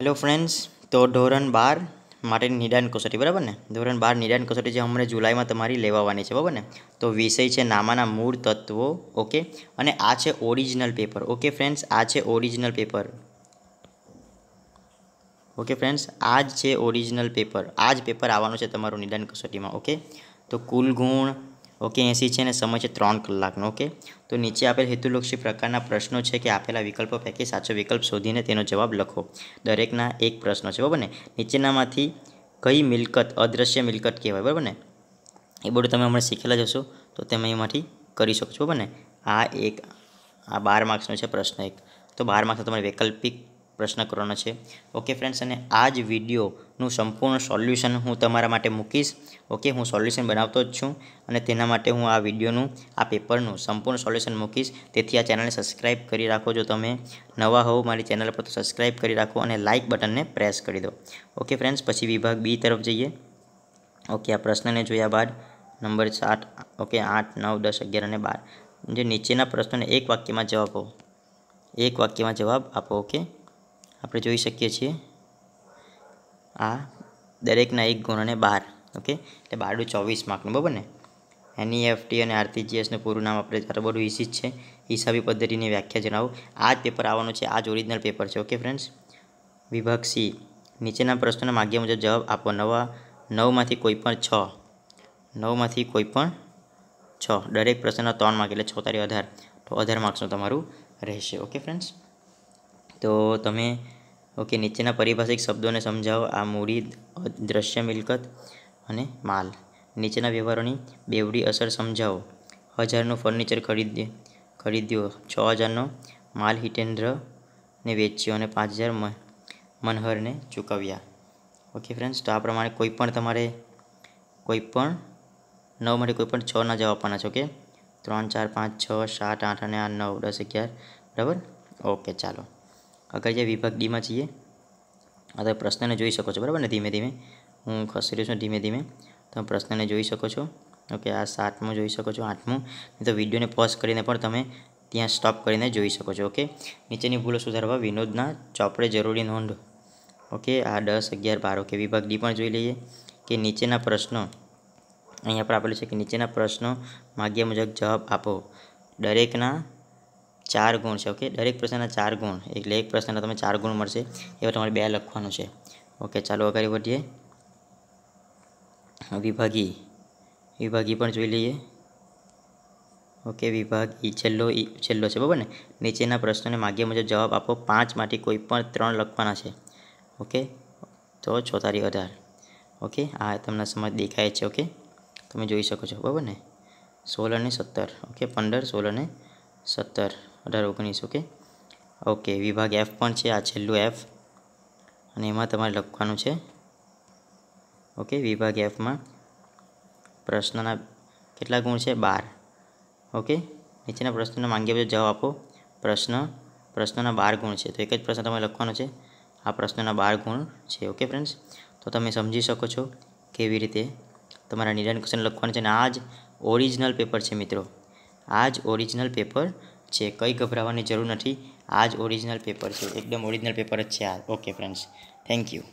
hello friends તો ધોરણ બાર માટેની નિદાન કસોટી બરાબર ને ધોરણ બાર નિદાન કસોટી જે હમણાં જુલાઈમાં તમારી લેવાની છે બરાબર ને તો વિષય છે નામાના મૂળ તત્વો ઓકે અને આ છે ઓરિજિનલ પેપર ઓકે ફ્રેન્ડ્સ આ છે ઓરિજિનલ પેપર ઓકે ફ્રેન્ડ્સ આ જ છે ઓરિજિનલ પેપર આ જ પેપર આવવાનું છે તમારું નિદાન કસોટીમાં ઓકે તો કુલ ગુણ ઓકે એંસી છે અને સમય છે ત્રણ કલાકનો ઓકે તો નીચે આપેલ હેતુલક્ષી પ્રકારના પ્રશ્નો છે કે આપેલા વિકલ્પો પૈકી સાચો વિકલ્પ શોધીને તેનો જવાબ લખો દરેકના એક પ્રશ્નો છે બરાબર ને નીચેનામાંથી કઈ મિલકત અદ્રશ્ય મિલકત કહેવાય બરાબર ને એ બધું તમે હમણાં શીખેલા જ હશો તો તમે એમાંથી કરી શકશો છો બરાબર ને આ એક આ બાર માર્ક્સનો છે પ્રશ્ન એક તો બાર માર્ક્સનો તમારે વૈકલ્પિક પ્રશ્ન કરવાનો છે ઓકે ફ્રેન્ડ્સ અને આ જ વિડીયોનું સંપૂર્ણ સોલ્યુશન હું તમારા માટે મૂકીશ ઓકે હું સોલ્યુશન બનાવતો જ છું અને તેના માટે હું આ વિડીયોનું આ પેપરનું સંપૂર્ણ સોલ્યુશન મૂકીશ તેથી આ ચેનલને સબસ્ક્રાઈબ કરી રાખો જો તમે નવા હો મારી ચેનલ પર તો સબસ્ક્રાઈબ કરી રાખો અને લાઇક બટનને પ્રેસ કરી દો ઓકે ફ્રેન્ડ્સ પછી વિભાગ બી તરફ જઈએ ઓકે આ પ્રશ્નને જોયા બાદ નંબર સાત ઓકે આઠ નવ દસ અગિયાર અને બાર જે નીચેના પ્રશ્નોને એક વાક્યમાં જવાબ આપો એક વાક્યમાં જવાબ આપો ઓકે આપણે જોઈ શકીએ છીએ આ દરેકના એક ગુણ અને બાર ઓકે એટલે બારડું ચોવીસ માર્કનું બરાબર ને એનઈએફટી e અને આરટીજીએસનું પૂરું નામ આપણે ત્યારે બધું ઇસી જ છે હિસાબી પદ્ધતિની વ્યાખ્યા જણાવું આ જ પેપર આવવાનું છે આ જ ઓરિજિનલ પેપર છે ઓકે ફ્રેન્ડ્સ વિભાગ સી નીચેના પ્રશ્નોના માગ્ય મુજબ જવાબ આપો નવા નવમાંથી કોઈ પણ છ નવમાંથી કોઈ પણ છ દરેક પ્રશ્નના ત્રણ માર્ક એટલે છ તારી અઢાર તો અઢાર માર્ક્સનું તમારું રહેશે ઓકે ફ્રેન્ડ્સ તો તમે ઓકે નીચેના પારિભાષિક શબ્દોને સમજાવો આ મૂડી દ્રશ્ય મિલકત અને માલ નીચેના વ્યવહારોની બેવડી અસર સમજાવો હજારનું ફર્નિચર ખરીદ ખરીદ્યો છ હજારનો માલ હિટેન્દ્રને વેચ્યો અને પાંચ હજાર મનહરને ચૂકવ્યા ઓકે ફ્રેન્ડ્સ તો આ પ્રમાણે કોઈ પણ તમારે કોઈ પણ નવ માટે કોઈ પણ છ ના જવાબ આપવાના છે ઓકે ત્રણ ચાર પાંચ છ સાત આઠ અને આ નવ દસ અગિયાર બરાબર ઓકે ચાલો આગળ જે વિભાગ ડીમાં છીએ આ તમે પ્રશ્નને જોઈ શકો છો બરાબર ને ધીમે ધીમે હું ખસી છું ધીમે ધીમે તમે પ્રશ્નને જોઈ શકો છો ઓકે આ સાતમું જોઈ શકો છો આઠમું તો વિડીયોને પોઝ કરીને પણ તમે ત્યાં સ્ટોપ કરીને જોઈ શકો છો ઓકે નીચેની ભૂલો સુધારવા વિનોદના ચોપડે જરૂરી નોંધ ઓકે આ દસ અગિયાર બાર ઓકે વિભાગ ડી પણ જોઈ લઈએ કે નીચેના પ્રશ્નો અહીંયા પર આપેલું છે કે નીચેના પ્રશ્નો માગ્યા મુજબ જવાબ આપો દરેકના ચાર ગુણ છે ઓકે દરેક પ્રશ્નના ચાર ગુણ એટલે એક પ્રશ્નના તમે ચાર ગુણ મળશે એવા તમારે બે લખવાનું છે ઓકે ચાલો આગળ વધીએ વિભાગી વિભાગી પણ જોઈ લઈએ ઓકે વિભાગ ઈ છેલ્લો ઈ છેલ્લો છે બરાબર ને નીચેના પ્રશ્નોને માગ્યા મુજબ જવાબ આપો પાંચમાંથી કોઈ પણ ત્રણ લખવાના છે ઓકે તો છ તારીખ અઢાર ઓકે આ તમને સમજ દેખાય છે ઓકે તમે જોઈ શકો છો બરાબર ને સોળ અને સત્તર ઓકે પંદર સોળ અને સત્તર અઢાર ઓગણીસ ઓકે ઓકે વિભાગ એફ પણ છે આ છેલ્લું એફ અને એમાં તમારે લખવાનું છે ઓકે વિભાગ એફમાં પ્રશ્નના કેટલા ગુણ છે બાર ઓકે નીચેના પ્રશ્નનો માંગ્યા પછી જવાબ આપો પ્રશ્ન પ્રશ્નના બાર ગુણ છે તો એક જ પ્રશ્ન તમારે લખવાનો છે આ પ્રશ્નના બાર ગુણ છે ઓકે ફ્રેન્ડ્સ તો તમે સમજી શકો છો કેવી રીતે તમારા નિદાન ક્વેશ્ચન લખવાનું છે અને આ જ ઓરિજિનલ પેપર છે મિત્રો આ જ ઓરિજિનલ પેપર છે કંઈ ગભરાવાની જરૂર નથી આ જ ઓરિજિનલ પેપર છે એકદમ ઓરિજિનલ પેપર જ છે આ ઓકે ફ્રેન્ડ્સ થેન્ક યુ